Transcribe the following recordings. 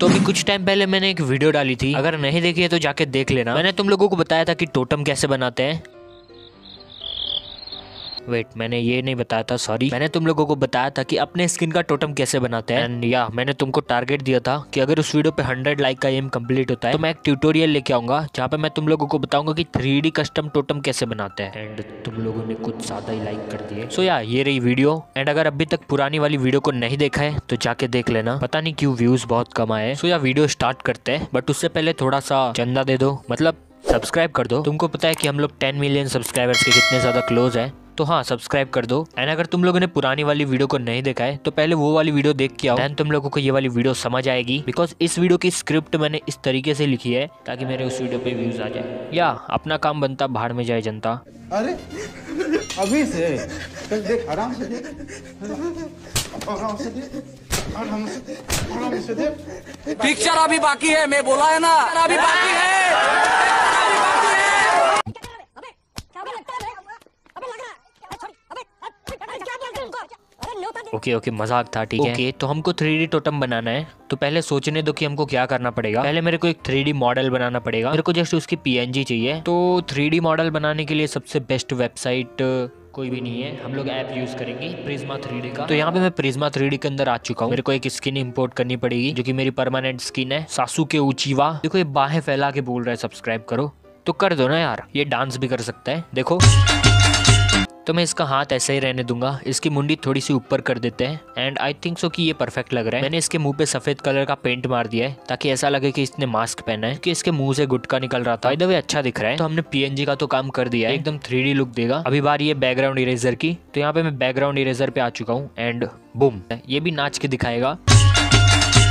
तो अभी कुछ टाइम पहले मैंने एक वीडियो डाली थी अगर नहीं देखी है तो जाके देख लेना मैंने तुम लोगों को बताया था कि टोटम कैसे बनाते हैं वेट मैंने ये नहीं बताया था सॉरी मैंने तुम लोगों को बताया था कि अपने स्किन का टोटम कैसे बनाते हैं एंड या मैंने तुमको टारगेट दिया था कि अगर उस वीडियो पे हंड्रेड लाइक का एम कंप्लीट होता है तो मैं एक ट्यूटोरियल लेके आऊंगा जहाँ पे मैं तुम लोगों को बताऊंगा कि थ्री कस्टम टोटम कैसे बनाते हैं एंड तुम लोगों ने कुछ ज्यादा ही लाइक कर दिए सो या ये रही वीडियो एंड अगर अभी तक पुरानी वाली वीडियो को नहीं देखा है तो जाके देख लेना पता नहीं क्यूँ व्यूज बहुत कम आए सो या वीडियो स्टार्ट करते हैं बट उससे पहले थोड़ा सा चंदा दे दो मतलब सब्सक्राइब कर दो तुमको पता है कि हम लोग टेन मिलियन सब्सक्राइबर्स के कितने ज़्यादा क्लोज हैं तो हाँ सब्सक्राइब कर दो एंड अगर तुम लोगों ने पुरानी वाली वीडियो को नहीं देखा है तो पहले वो वाली वीडियो देख के आओ एंड तुम लोगों को ये वाली वीडियो समझ आएगी बिकॉज इस वीडियो की स्क्रिप्ट मैंने इस तरीके से लिखी है ताकि मेरे उस वीडियो पे व्यूज आ जाए या अपना काम बनता बाहर में जाए जनता अरे अभी से पिक्चर अभी बाकी है मैं बोला है ना अभी बाकी है ओके ओके मजाक था ठीक है ओके तो हमको थ्री डी टोटम बनाना है तो पहले सोचने दो कि हमको क्या करना पड़ेगा पहले मेरे को एक थ्री डी मॉडल बनाना पड़ेगा मेरे को जस्ट उसकी पीएनजी चाहिए तो थ्री डी मॉडल बनाने के लिए सबसे बेस्ट वेबसाइट कोई भी नहीं है हम लोग ऐप यूज करेंगे प्रिज्मा थ्री का तो यहाँ पे मैं प्रिज्मा थ्री के अंदर आ चुका हूँ मेरे को एक स्किन इम्पोर्ट करनी पड़ेगी जो कि मेरी परमानेंट स्किन है सासू के ऊंचीवा देखो ये बाहें फैला के बोल रहा है सब्सक्राइब करो तो कर दो ना यार ये डांस भी कर सकता है देखो तो मैं इसका हाथ ऐसे ही रहने दूंगा इसकी मुंडी थोड़ी सी ऊपर कर देते हैं एंड आई थिंक सो कि ये परफेक्ट लग रहा है मैंने इसके मुंह पे सफेद कलर का पेंट मार दिया है ताकि ऐसा लगे कि इसने मास्क पहना है कि इसके मुंह से गुटका निकल रहा था वे अच्छा दिख रहा है तो हमने पीएनजी का तो काम कर दिया एकदम थ्री लुक देगा अभी बार ये बैकग्राउंड इरेजर की तो यहाँ पे मैं बैकग्राउंड इरेजर पे आ चुका हूँ एंड बुम ये भी नाच के दिखाएगा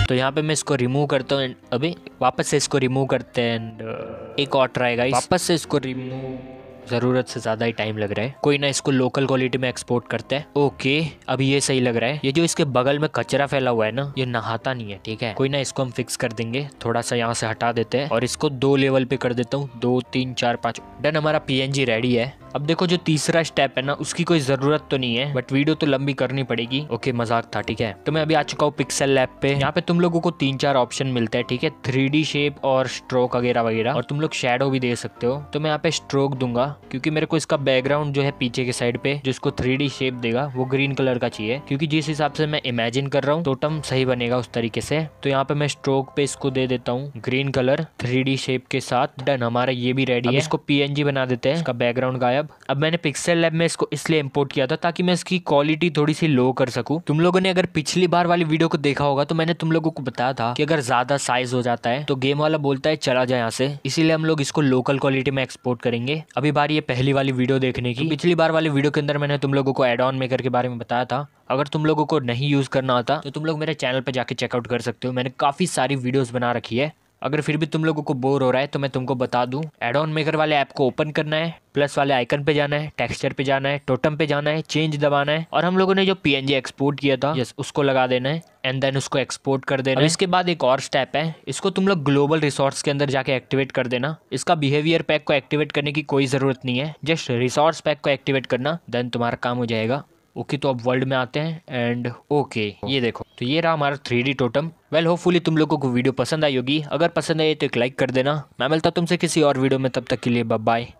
तो यहाँ पे मैं इसको रिमूव करता हूँ अभी वापस से इसको रिमूव करते हैं एंड uh, एक और ट्राई वापस से इसको रिमूव ज़रूरत से ज़्यादा ही टाइम लग रहा है कोई ना इसको लोकल क्वालिटी में एक्सपोर्ट करता है ओके अभी ये सही लग रहा है ये जो इसके बगल में कचरा फैला हुआ है ना ये नहाता नहीं है ठीक है कोई ना इसको हम फिक्स कर देंगे थोड़ा सा यहाँ से हटा देते हैं और इसको दो लेवल पे कर देता हूँ दो तीन चार पाँच डन हमारा पी रेडी है अब देखो जो तीसरा स्टेप है ना उसकी कोई जरूरत तो नहीं है बट वीडियो तो लंबी करनी पड़ेगी ओके मजाक था ठीक है तो मैं अभी आ चुका हूँ पिक्सल लैब पे यहाँ पे तुम लोगों को तीन चार ऑप्शन मिलते हैं ठीक है थ्री शेप और स्ट्रोक वगैरह वगैरह और तुम लोग शेडो भी दे सकते हो तो मैं यहाँ पे स्ट्रोक दूंगा क्योंकि मेरे को इसका बैकग्राउंड जो है पीछे के साइड पे जिसको थ्री शेप देगा वो ग्रीन कलर का चाहिए क्योंकि जिस हिसाब से मैं इमेजिन कर रहा हूँ टोटम सही बनेगा उस तरीके से तो यहाँ पे मैं स्ट्रोक पे इसको दे देता हूँ ग्रीन कलर थ्री शेप के साथ डन हमारा ये भी रेडी है इसको पी बना देते हैं इसका बैकग्राउंड गायब लैब अब मैंने पिक्सल लैब में इसको इसलिए इम्पोर्ट किया था ताकि मैं इसकी क्वालिटी थोड़ी सी लो कर सकूं तुम लोगों ने अगर पिछली बार वाली वीडियो को देखा होगा तो मैंने तुम लोगों को बताया था कि अगर ज्यादा साइज हो जाता है तो गेम वाला बोलता है चला जाए यहाँ से इसीलिए हम लोग इसको लोकल क्वालिटी में एक्सपोर्ट करेंगे अभी बार ये पहली वाली वीडियो देखने की पिछली बार वाली वीडियो के अंदर मैंने तुम लोगों को एड ऑन मेकर के बारे में बताया था अगर तुम लोगों को नहीं यूज़ करना आता तो तुम लोग मेरे चैनल पर जाके चेकआउट कर सकते हो मैंने काफ़ी सारी वीडियोज़ बना रखी है अगर फिर भी तुम लोगों को बोर हो रहा है तो मैं तुमको बता दूं एड ऑन मेकर वाले ऐप को ओपन करना है प्लस वाले आइकन पे जाना है टेक्सचर पे जाना है टोटम पे जाना है चेंज दबाना है और हम लोगों ने जो पीएनजी एक्सपोर्ट किया था यस उसको लगा देना है एंड देन उसको एक्सपोर्ट कर देना इसके बाद एक और स्टेप है इसको तुम लोग ग्लोबल रिसोर्स के अंदर जाके एक्टिवेट कर देना इसका बिहेवियर पैक को एक्टिवेट करने की कोई ज़रूरत नहीं है जस्ट रिसोर्स पैक को एक्टिवेट करना देन तुम्हारा काम हो जाएगा ओके तो अब वर्ल्ड में आते हैं एंड ओके ये देखो तो ये रहा हमारा three D totem well hope hopefully तुम लोगों को वीडियो पसंद आई होगी अगर पसंद आई तो एक लाइक कर देना मैं मिलता तुमसे किसी और वीडियो में तब तक के लिए बाय